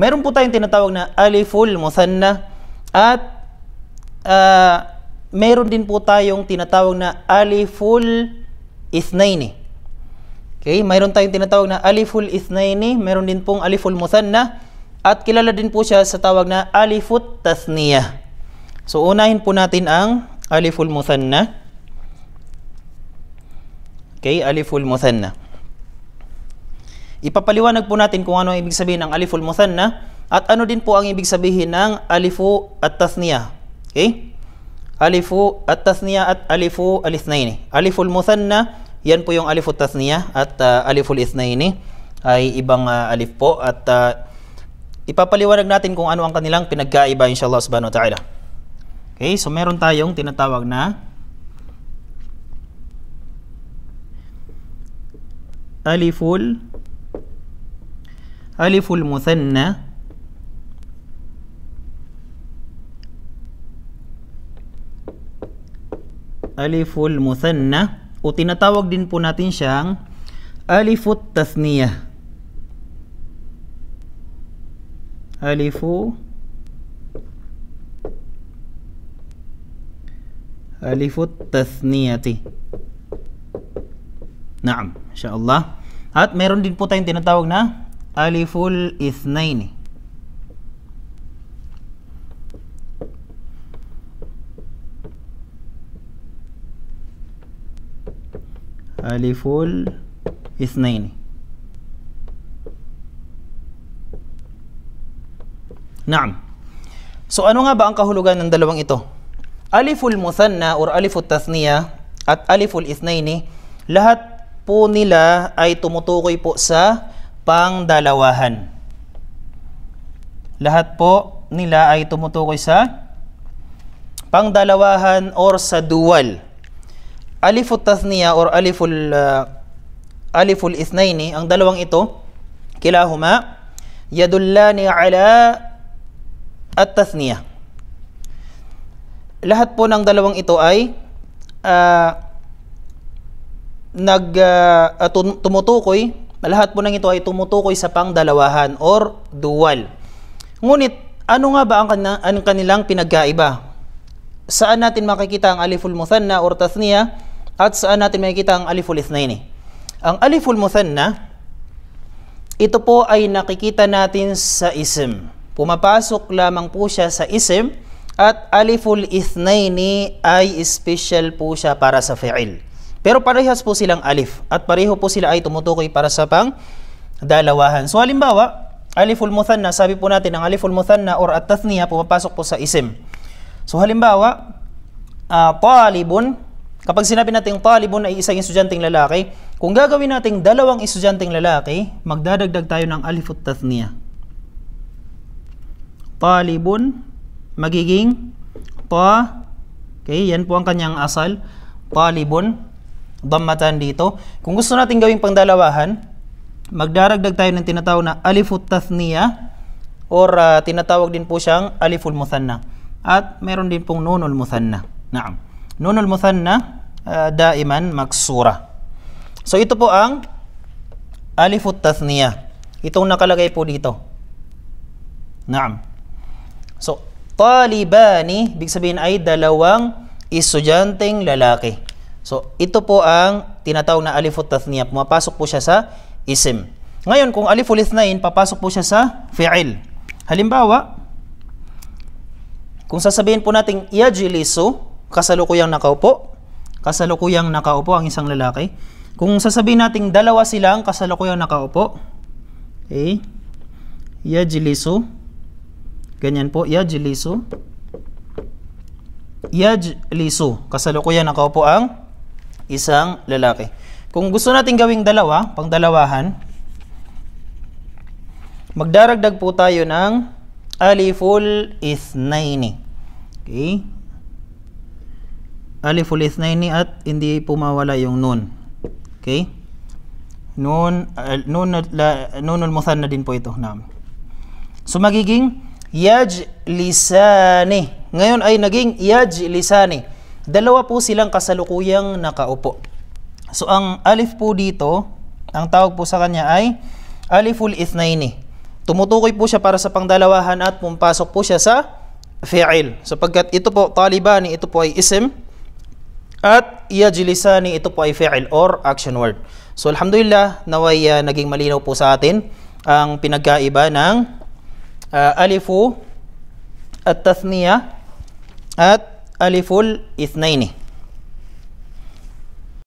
meron po tayong tinatawag na aliful musanna at uh, meron din po tayong tinatawag na aliful isnaini. Okay, mayroon tayong tinatawag na aliful isnaini, meron din pong aliful musanna at kilala din po siya sa tawag na alifut tasniya. So unahin po natin ang aliful musanna. Okay, aliful musanna. Ipapaliwanag po natin kung ano ang ibig sabihin ng aliful muthanna at ano din po ang ibig sabihin ng alifu at tathniya. Okay? Alifu at tathniya at alifu alithnaini. Aliful muthanna, yan po yung alifu tathniya at uh, aliful ithnaini ay ibang uh, alif po at uh, ipapaliwanag natin kung ano ang kanilang pinagkaiba inshallah subhanahu wa ta'ala. Okay, so meron tayong tinatawag na aliful ألف المثنى aliful muthanna o tinatawag din po natin siyang alifut tathniya alifu alifut tasniyati naam insyaallah at meron din po tayong tinatawag na aliful ithnaini aliful ithnaini نعم So ano nga ba ang kahulugan ng dalawang ito? Aliful Muthanna or Aliful Tathniya at Aliful Ithnaini, lahat po nila ay tumutukoy po sa pangdalawahan. Lahat po nila ay tumutukoy sa pangdalawahan or sa dual. Alifut tathniya or aliful uh, aliful ithnaini, ang dalawang ito, kilahuma, yadullani ala at tathniya. Lahat po ng dalawang ito ay uh, nag uh, tumutukoy lahat po ng ito ay tumutukoy sa pangdalawahan or dual. Ngunit ano nga ba ang, kan- ang kanilang pinagkaiba? Saan natin makikita ang aliful muthanna or tathniya at saan natin makikita ang aliful ithnaini? Ang aliful muthanna, ito po ay nakikita natin sa isim. Pumapasok lamang po siya sa isim at aliful ithnaini ay special po siya para sa fi'il. Pero parehas po silang alif at pareho po sila ay tumutukoy para sa pang dalawahan. So halimbawa, aliful muthanna, sabi po natin ang aliful muthanna or at tathniya pumapasok po sa isim. So halimbawa, uh, talibun, kapag sinabi natin talibun ay isang estudyanteng lalaki, kung gagawin nating dalawang estudyanteng lalaki, magdadagdag tayo ng alifut tathniya. Talibun magiging ta, okay, yan po ang kanyang asal, talibun dhammatan dito. Kung gusto natin gawing pangdalawahan, magdaragdag tayo ng tinatawag na alifut tathniya or uh, tinatawag din po siyang aliful muthanna. At meron din pong nunul muthanna. Naam. Nunul muthanna uh, daiman maksura. So ito po ang alifut tathniya. Itong nakalagay po dito. Naam. So, talibani, big sabihin ay dalawang estudyanteng lalaki. So, ito po ang tinatawag na alifut tathniya. Pumapasok po siya sa isim. Ngayon, kung aliful ithnain, papasok po siya sa fi'il. Halimbawa, kung sasabihin po natin yajilisu, kasalukuyang nakaupo, kasalukuyang nakaupo ang isang lalaki. Kung sasabihin natin dalawa silang kasalukuyang nakaupo, okay, yajilisu, ganyan po, yajilisu, yajlisu, kasalukuyang nakaupo ang isang lalaki. Kung gusto natin gawing dalawa, pangdalawahan, magdaragdag po tayo ng aliful ithnaini. Okay? Aliful ithnaini at hindi pumawala yung nun. Okay? Nun, nun, nun al-muthanna din po ito. So magiging yaj lisani. Ngayon ay naging lisani. Dalawa po silang kasalukuyang nakaupo. So ang alif po dito, ang tawag po sa kanya ay aliful ithnaini. Tumutukoy po siya para sa pangdalawahan at pumapasok po siya sa fi'il. Sapagkat so, ito po talibani, ito po ay isim at yajlisani, ito po ay fi'il or action word. So alhamdulillah, naway uh, naging malinaw po sa atin ang pinagkaiba ng uh, alifu at tathniya at ألف الاثنين